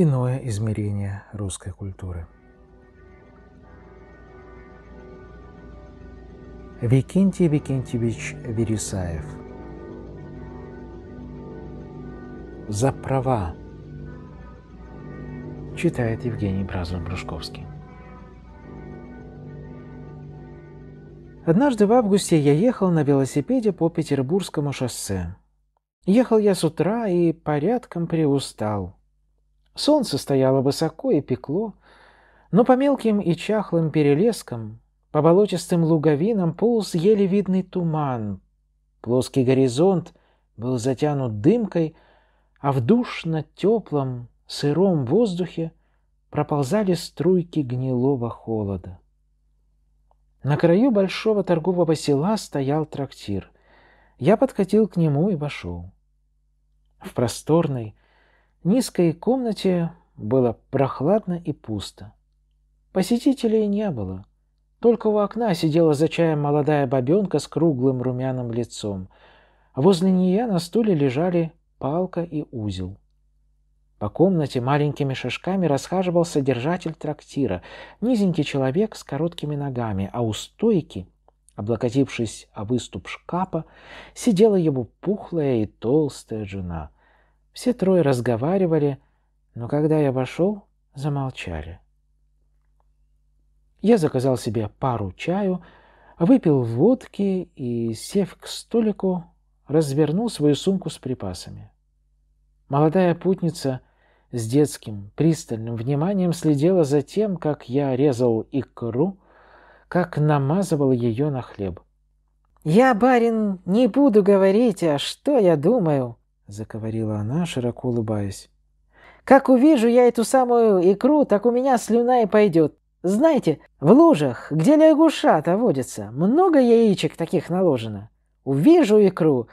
иное измерение русской культуры. Викентий Викентьевич Вересаев «За права» читает Евгений Бразов-Брюшковский. Однажды в августе я ехал на велосипеде по Петербургскому шоссе. Ехал я с утра и порядком приустал – Солнце стояло высоко и пекло, но по мелким и чахлым перелескам, по болотистым луговинам полз еле видный туман. Плоский горизонт был затянут дымкой, а в душно-теплом, сыром воздухе проползали струйки гнилого холода. На краю большого торгового села стоял трактир. Я подкатил к нему и вошел. В просторной, низкой комнате было прохладно и пусто. Посетителей не было. Только у окна сидела за чаем молодая бабенка с круглым румяным лицом, а возле нее на стуле лежали палка и узел. По комнате маленькими шажками расхаживал содержатель трактира, низенький человек с короткими ногами, а у стойки, облокотившись о выступ шкафа, сидела его пухлая и толстая жена — все трое разговаривали, но когда я вошел, замолчали. Я заказал себе пару чаю, выпил водки и, сев к столику, развернул свою сумку с припасами. Молодая путница с детским пристальным вниманием следила за тем, как я резал икру, как намазывал ее на хлеб. «Я, барин, не буду говорить, а что я думаю», заговорила она, широко улыбаясь. «Как увижу я эту самую икру, так у меня слюна и пойдет. Знаете, в лужах, где лягушата водится, много яичек таких наложено. Увижу икру,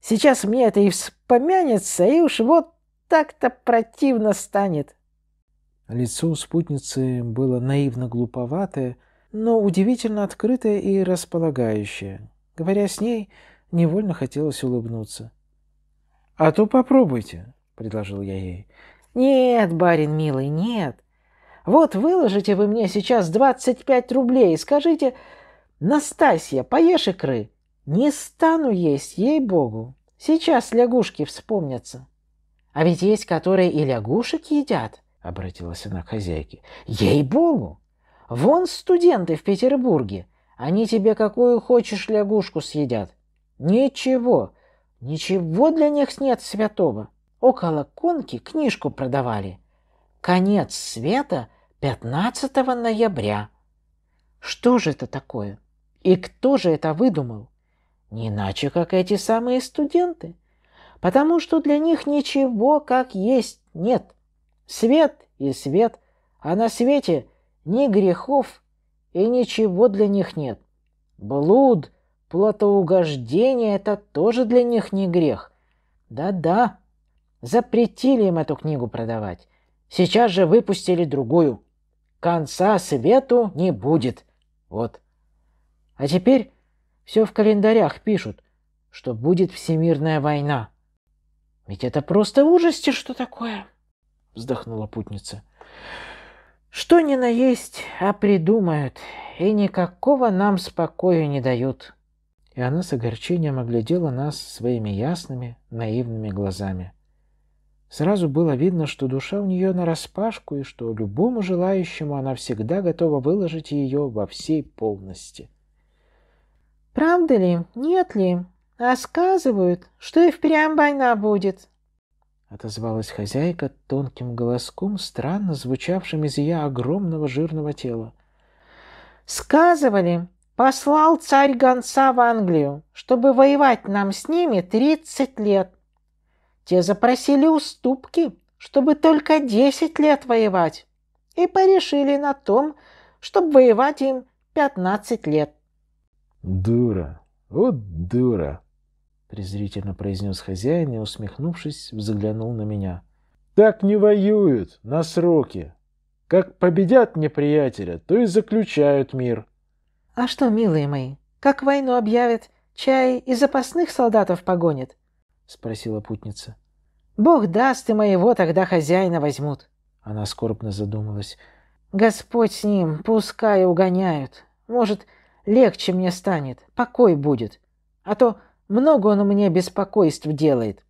сейчас мне это и вспомянется, и уж вот так-то противно станет». Лицо у спутницы было наивно глуповатое, но удивительно открытое и располагающее. Говоря с ней, невольно хотелось улыбнуться. «А то попробуйте», — предложил я ей. «Нет, барин милый, нет. Вот выложите вы мне сейчас 25 рублей и скажите, «Настасья, поешь икры». «Не стану есть, ей-богу. Сейчас лягушки вспомнятся». «А ведь есть, которые и лягушек едят», — обратилась она к хозяйке. «Ей-богу! Вон студенты в Петербурге. Они тебе какую хочешь лягушку съедят. Ничего, Ничего для них нет святого. Около конки книжку продавали. Конец света 15 ноября. Что же это такое? И кто же это выдумал? Не иначе, как эти самые студенты. Потому что для них ничего как есть нет. Свет и свет, а на свете ни грехов и ничего для них нет. Блуд Платоугождение – это тоже для них не грех. Да-да, запретили им эту книгу продавать. Сейчас же выпустили другую. Конца свету не будет. Вот. А теперь все в календарях пишут, что будет всемирная война. Ведь это просто ужасти, что такое, вздохнула путница. Что ни наесть, а придумают, и никакого нам спокою не дают и она с огорчением оглядела нас своими ясными, наивными глазами. Сразу было видно, что душа у нее нараспашку, и что любому желающему она всегда готова выложить ее во всей полности. «Правда ли? Нет ли? А сказывают, что и впрямь война будет!» Отозвалась хозяйка тонким голоском, странно звучавшим из ее огромного жирного тела. «Сказывали, Послал царь гонца в Англию, чтобы воевать нам с ними тридцать лет. Те запросили уступки, чтобы только десять лет воевать, и порешили на том, чтобы воевать им пятнадцать лет. «Дура! Вот дура!» — презрительно произнес хозяин и, усмехнувшись, взглянул на меня. «Так не воюют на сроки. Как победят неприятеля, то и заключают мир». А что, милые мои, как войну объявят, чай и запасных солдатов погонят? — спросила путница. — Бог даст, и моего тогда хозяина возьмут. Она скорбно задумалась. — Господь с ним, пускай угоняют. Может, легче мне станет, покой будет. А то много он мне беспокойств делает.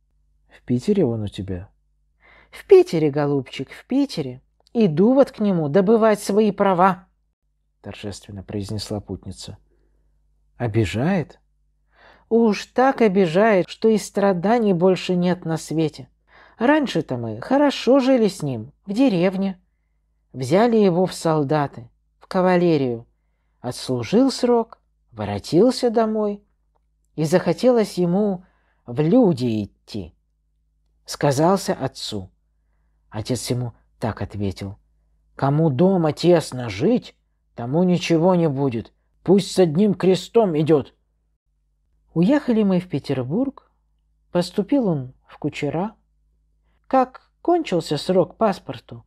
— В Питере он у тебя? — В Питере, голубчик, в Питере. Иду вот к нему добывать свои права. — торжественно произнесла путница. «Обижает?» «Уж так обижает, что и страданий больше нет на свете. Раньше-то мы хорошо жили с ним, в деревне. Взяли его в солдаты, в кавалерию. Отслужил срок, воротился домой. И захотелось ему в люди идти. Сказался отцу. Отец ему так ответил. «Кому дома тесно жить, Тому ничего не будет. Пусть с одним крестом идет. Уехали мы в Петербург. Поступил он в кучера. Как кончился срок паспорту,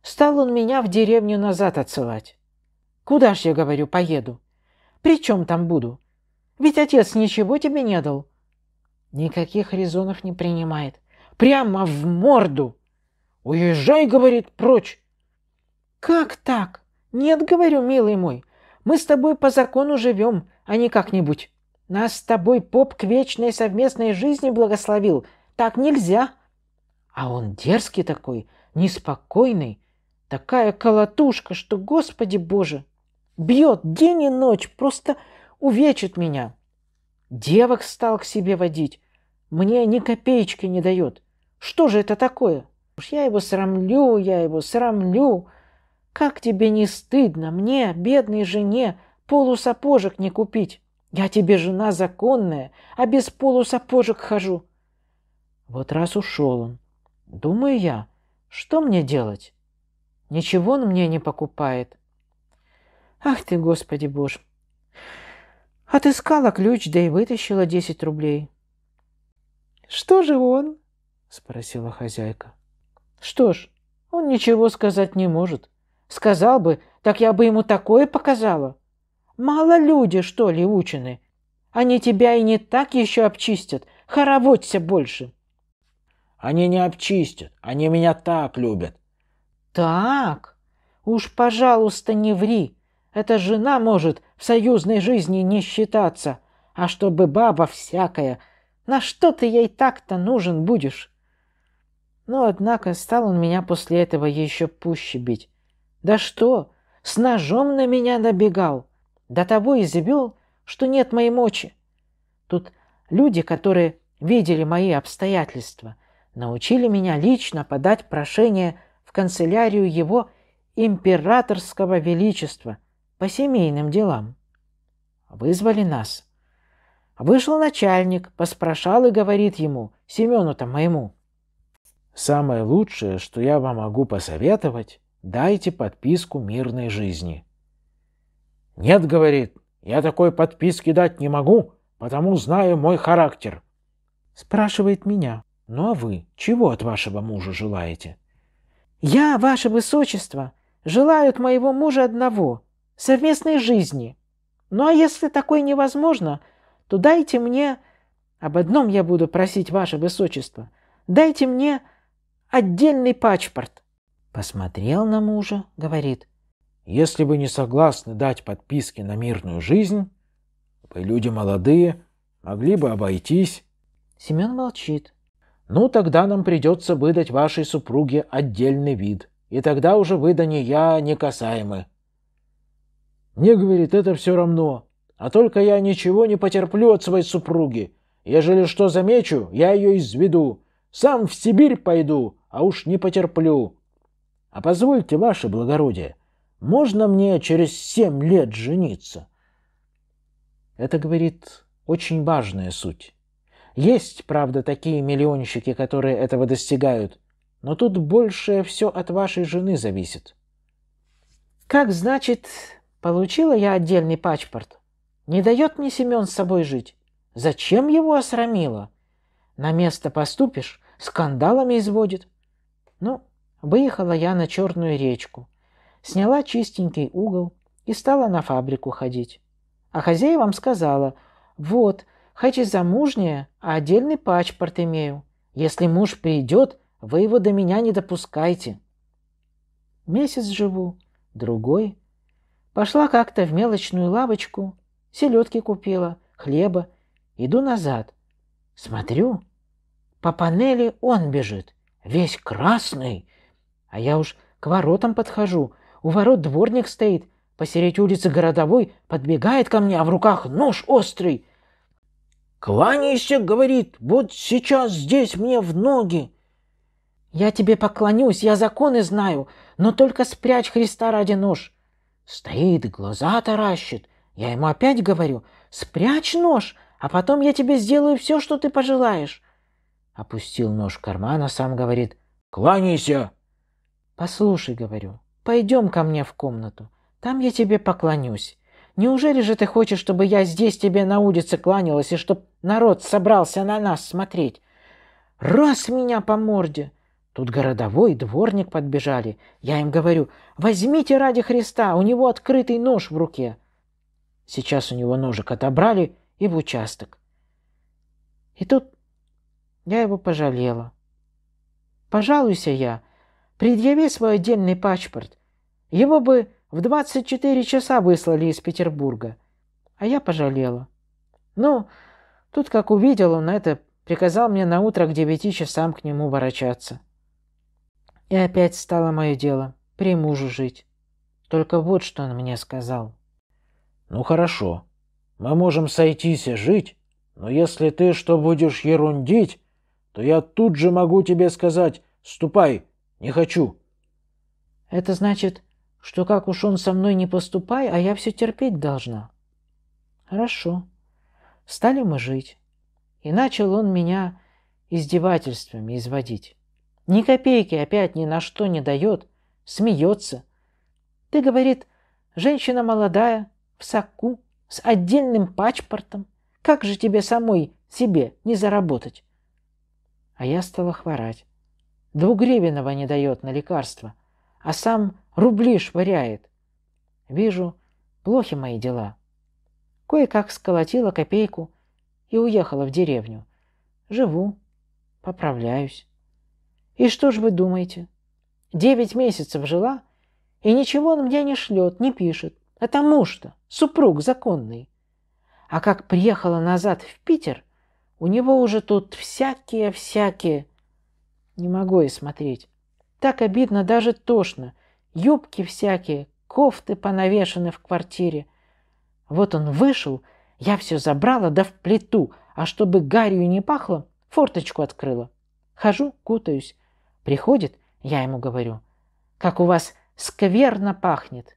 стал он меня в деревню назад отсылать. Куда ж я, говорю, поеду? При чем там буду? Ведь отец ничего тебе не дал. Никаких резонов не принимает. Прямо в морду. Уезжай, говорит, прочь. Как так? «Нет, — говорю, милый мой, — мы с тобой по закону живем, а не как-нибудь. Нас с тобой поп к вечной совместной жизни благословил. Так нельзя!» А он дерзкий такой, неспокойный, такая колотушка, что, Господи Боже, бьет день и ночь, просто увечит меня. Девок стал к себе водить, мне ни копеечки не дает. Что же это такое? Уж я его срамлю, я его срамлю. Как тебе не стыдно мне, бедной жене, полусапожек не купить? Я тебе жена законная, а без полусапожек хожу. Вот раз ушел он. Думаю я, что мне делать? Ничего он мне не покупает. Ах ты, Господи Боже! Отыскала ключ, да и вытащила десять рублей. «Что же он?» — спросила хозяйка. «Что ж, он ничего сказать не может. Сказал бы, так я бы ему такое показала. Мало люди, что ли, учены. Они тебя и не так еще обчистят. Хороводься больше. Они не обчистят. Они меня так любят. Так? Уж, пожалуйста, не ври. Эта жена может в союзной жизни не считаться. А чтобы баба всякая. На что ты ей так-то нужен будешь? Но, однако, стал он меня после этого еще пуще бить. Да что, с ножом на меня набегал, до того избил, что нет моей мочи. Тут люди, которые видели мои обстоятельства, научили меня лично подать прошение в канцелярию его императорского величества по семейным делам. Вызвали нас. Вышел начальник, поспрашал и говорит ему, Семену-то моему. «Самое лучшее, что я вам могу посоветовать, Дайте подписку мирной жизни. Нет, говорит, я такой подписки дать не могу, потому знаю мой характер. Спрашивает меня, ну а вы чего от вашего мужа желаете? Я, ваше высочество, желаю от моего мужа одного — совместной жизни. Ну а если такое невозможно, то дайте мне... Об одном я буду просить ваше высочество. Дайте мне отдельный пачпорт. Посмотрел на мужа, говорит. Если бы не согласны дать подписки на мирную жизнь, вы люди молодые, могли бы обойтись. Семен молчит. Ну, тогда нам придется выдать вашей супруге отдельный вид, и тогда уже вы да не я не касаемы. Мне, говорит, это все равно, а только я ничего не потерплю от своей супруги. Ежели что замечу, я ее изведу. Сам в Сибирь пойду, а уж не потерплю. А позвольте, ваше благородие, можно мне через семь лет жениться? Это, говорит, очень важная суть. Есть, правда, такие миллионщики, которые этого достигают, но тут больше все от вашей жены зависит. Как значит, получила я отдельный паспорт? Не дает мне Семен с собой жить. Зачем его осрамила? На место поступишь, скандалами изводит. Ну, Выехала я на Черную речку, сняла чистенький угол и стала на фабрику ходить. А хозяевам сказала, вот, хоть и замужняя, а отдельный пачпорт имею. Если муж придет, вы его до меня не допускайте. Месяц живу, другой. Пошла как-то в мелочную лавочку, селедки купила, хлеба. Иду назад. Смотрю, по панели он бежит, весь красный, а я уж к воротам подхожу. У ворот дворник стоит. Посередь улицы городовой подбегает ко мне, а в руках нож острый. «Кланяйся», — говорит, — «вот сейчас здесь мне в ноги». «Я тебе поклонюсь, я законы знаю, но только спрячь Христа ради нож». Стоит, глаза таращит. Я ему опять говорю, «Спрячь нож, а потом я тебе сделаю все, что ты пожелаешь». Опустил нож в карман, а сам говорит, «Кланяйся!» «Послушай», — говорю, — «пойдем ко мне в комнату. Там я тебе поклонюсь. Неужели же ты хочешь, чтобы я здесь тебе на улице кланялась и чтоб народ собрался на нас смотреть? Раз меня по морде!» Тут городовой дворник подбежали. Я им говорю, возьмите ради Христа, у него открытый нож в руке. Сейчас у него ножик отобрали и в участок. И тут я его пожалела. Пожалуйся я, Предъяви свой отдельный паспорт. Его бы в 24 часа выслали из Петербурга. А я пожалела. Ну, тут как увидел он это, приказал мне на утро к 9 часам к нему ворочаться. И опять стало мое дело при мужу жить. Только вот что он мне сказал. «Ну хорошо, мы можем сойтись и жить, но если ты что будешь ерундить, то я тут же могу тебе сказать, ступай, «Не хочу». «Это значит, что как уж он со мной не поступай, а я все терпеть должна». «Хорошо. Стали мы жить». И начал он меня издевательствами изводить. Ни копейки опять ни на что не дает, смеется. Ты, говорит, женщина молодая, в соку, с отдельным пачпортом. Как же тебе самой себе не заработать? А я стала хворать. Двугривенного не дает на лекарство, а сам рубли швыряет. Вижу, плохи мои дела. Кое-как сколотила копейку и уехала в деревню. Живу, поправляюсь. И что ж вы думаете? Девять месяцев жила, и ничего он мне не шлет, не пишет, потому а что супруг законный. А как приехала назад в Питер, у него уже тут всякие-всякие... Не могу и смотреть. Так обидно, даже тошно. Юбки всякие, кофты понавешаны в квартире. Вот он вышел, я все забрала, да в плиту, а чтобы гарью не пахло, форточку открыла. Хожу, кутаюсь. Приходит, я ему говорю, как у вас скверно пахнет.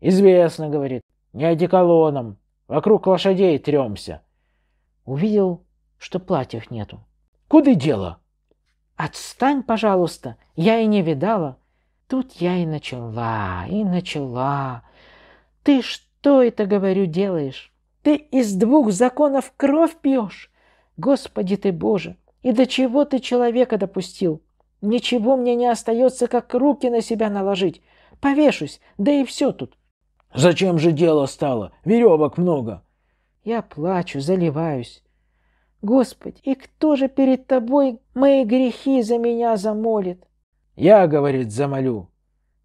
Известно, говорит, не одеколоном, вокруг лошадей тремся. Увидел, что платьев нету. Куда дело? «Отстань, пожалуйста, я и не видала». Тут я и начала, и начала. «Ты что это, говорю, делаешь? Ты из двух законов кровь пьешь? Господи ты Боже, и до чего ты человека допустил? Ничего мне не остается, как руки на себя наложить. Повешусь, да и все тут». «Зачем же дело стало? Веревок много». Я плачу, заливаюсь. Господи, и кто же перед тобой мои грехи за меня замолит? Я, говорит, замолю.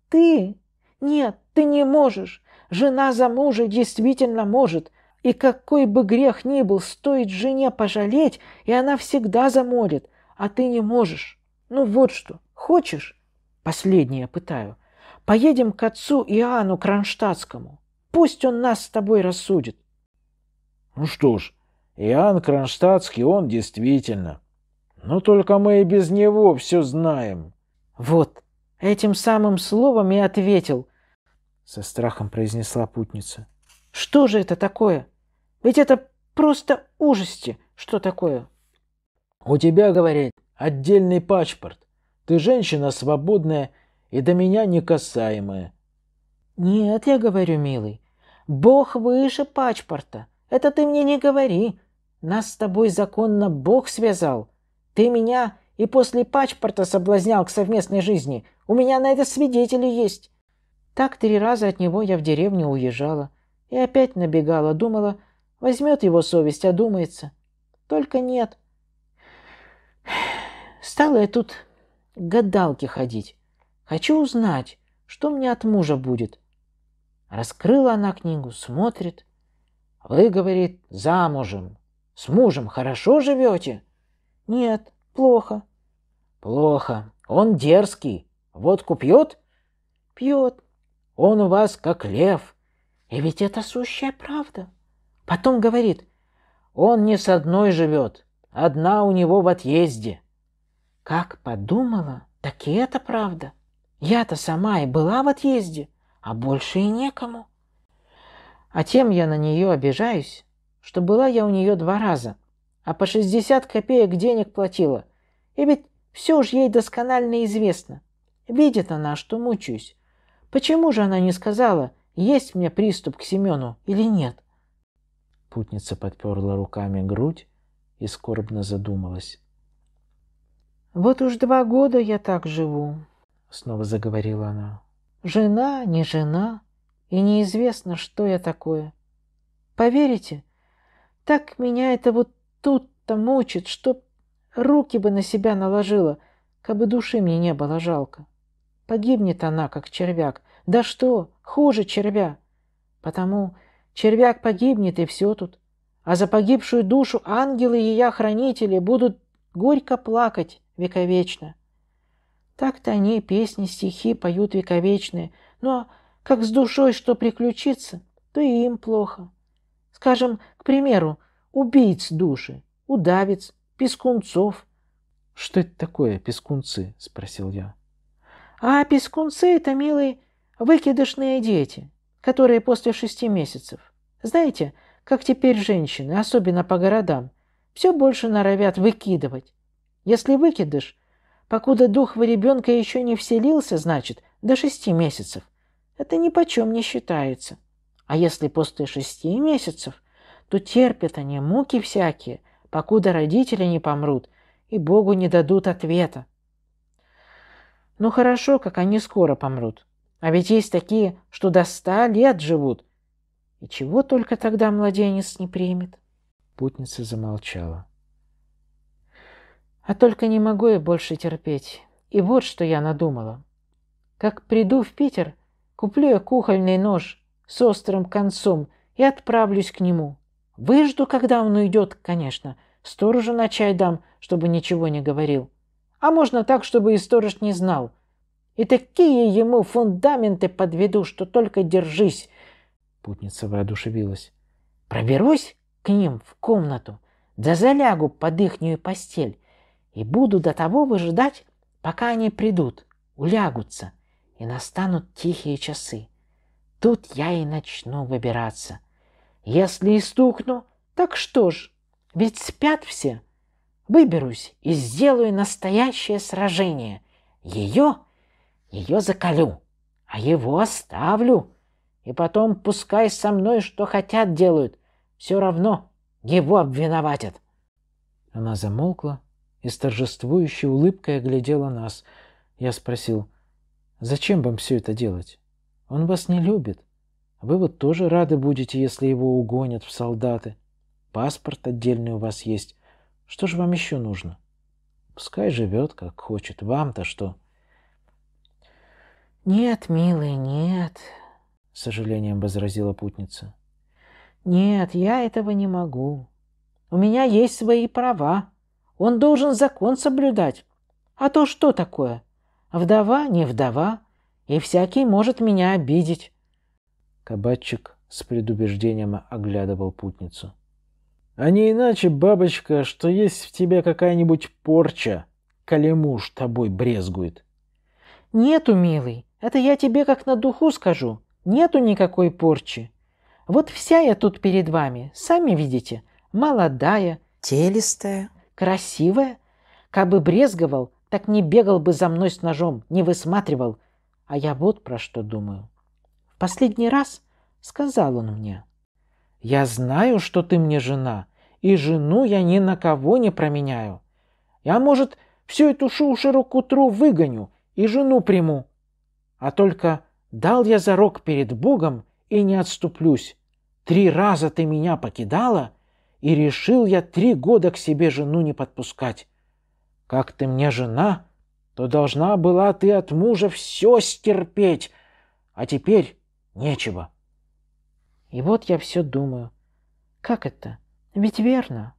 Ты? Нет, ты не можешь. Жена за мужа действительно может. И какой бы грех ни был, стоит жене пожалеть, и она всегда замолит, а ты не можешь. Ну вот что, хочешь? Последнее пытаю. Поедем к отцу Иоанну Кронштадтскому. Пусть он нас с тобой рассудит. Ну что ж, Иоанн Кронштадтский, он действительно. Но только мы и без него все знаем. Вот, этим самым словом и ответил, со страхом произнесла путница. Что же это такое? Ведь это просто ужасти. Что такое? У тебя, говорит, отдельный паспорт. Ты женщина свободная и до меня не касаемая. Нет, я говорю, милый, Бог выше паспорта. Это ты мне не говори. Нас с тобой законно Бог связал. Ты меня и после пачпорта соблазнял к совместной жизни. У меня на это свидетели есть. Так три раза от него я в деревню уезжала. И опять набегала, думала, возьмет его совесть, одумается. Только нет. Стала я тут к гадалке ходить. Хочу узнать, что мне от мужа будет. Раскрыла она книгу, смотрит. Вы, говорит, замужем. С мужем хорошо живете? Нет, плохо. Плохо. Он дерзкий. Водку пьет? Пьет. Он у вас как лев. И ведь это сущая правда. Потом говорит, он не с одной живет, одна у него в отъезде. Как подумала, так и это правда. Я-то сама и была в отъезде, а больше и некому. А тем я на нее обижаюсь, что была я у нее два раза, а по 60 копеек денег платила. И ведь все уж ей досконально известно. Видит она, что мучаюсь. Почему же она не сказала, есть у меня приступ к Семену или нет? Путница подперла руками грудь и скорбно задумалась. «Вот уж два года я так живу», — снова заговорила она. «Жена, не жена, и неизвестно, что я такое. Поверите, — так меня это вот тут-то мучит, чтоб руки бы на себя наложила, как бы души мне не было жалко. Погибнет она, как червяк. Да что, хуже червя. Потому червяк погибнет, и все тут. А за погибшую душу ангелы и я, хранители, будут горько плакать вековечно. Так-то они песни, стихи поют вековечные, но ну, а как с душой что приключится, то и им плохо. Скажем, к примеру, убийц души, удавец, пескунцов. — Что это такое, пескунцы? — спросил я. — А пескунцы — это, милые, выкидышные дети, которые после шести месяцев. Знаете, как теперь женщины, особенно по городам, все больше норовят выкидывать. Если выкидыш, покуда дух в ребенка еще не вселился, значит, до шести месяцев, это ни почем не считается. — а если после шести месяцев, то терпят они муки всякие, покуда родители не помрут и Богу не дадут ответа. Ну хорошо, как они скоро помрут. А ведь есть такие, что до ста лет живут. И чего только тогда младенец не примет? Путница замолчала. А только не могу я больше терпеть. И вот что я надумала. Как приду в Питер, куплю я кухольный нож с острым концом и отправлюсь к нему. Выжду, когда он уйдет, конечно. Сторожу на чай дам, чтобы ничего не говорил. А можно так, чтобы и сторож не знал. И такие ему фундаменты подведу, что только держись. Путница воодушевилась. Проберусь к ним в комнату, да залягу под ихнюю постель и буду до того выжидать, пока они придут, улягутся, и настанут тихие часы. Тут я и начну выбираться. Если и стукну, так что ж, ведь спят все. Выберусь и сделаю настоящее сражение. Ее, ее закалю, а его оставлю. И потом пускай со мной что хотят делают. Все равно его обвиноватят. Она замолкла и с торжествующей улыбкой оглядела нас. Я спросил, зачем вам все это делать? Он вас не любит. Вы вот тоже рады будете, если его угонят в солдаты. Паспорт отдельный у вас есть. Что же вам еще нужно? Пускай живет, как хочет. Вам-то что? Нет, милый, нет, — с сожалением возразила путница. Нет, я этого не могу. У меня есть свои права. Он должен закон соблюдать. А то что такое? Вдова, не вдова — и всякий может меня обидеть. Кабачик с предубеждением оглядывал путницу. А не иначе, бабочка, что есть в тебе какая-нибудь порча, коли муж тобой брезгует. Нету, милый, это я тебе как на духу скажу. Нету никакой порчи. Вот вся я тут перед вами, сами видите, молодая, телистая, красивая. Кабы брезговал, так не бегал бы за мной с ножом, не высматривал — а я вот про что думаю. В последний раз сказал он мне. Я знаю, что ты мне жена, и жену я ни на кого не променяю. Я, может, всю эту шушеру к утру выгоню и жену приму. А только дал я зарок перед Богом и не отступлюсь. Три раза ты меня покидала, и решил я три года к себе жену не подпускать. Как ты мне жена, то должна была ты от мужа все стерпеть, а теперь нечего. И вот я все думаю, как это? Ведь верно.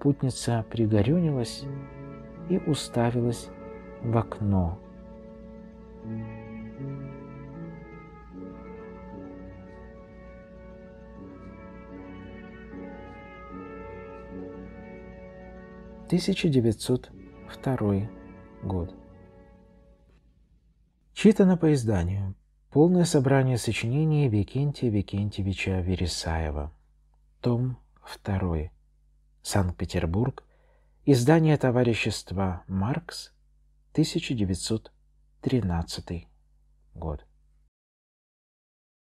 Путница пригорюнилась и уставилась в окно. 1902 год. Читано по изданию. Полное собрание сочинений Викентия Викентьевича Вересаева. Том 2. Санкт-Петербург. Издание товарищества «Маркс», 1913 год.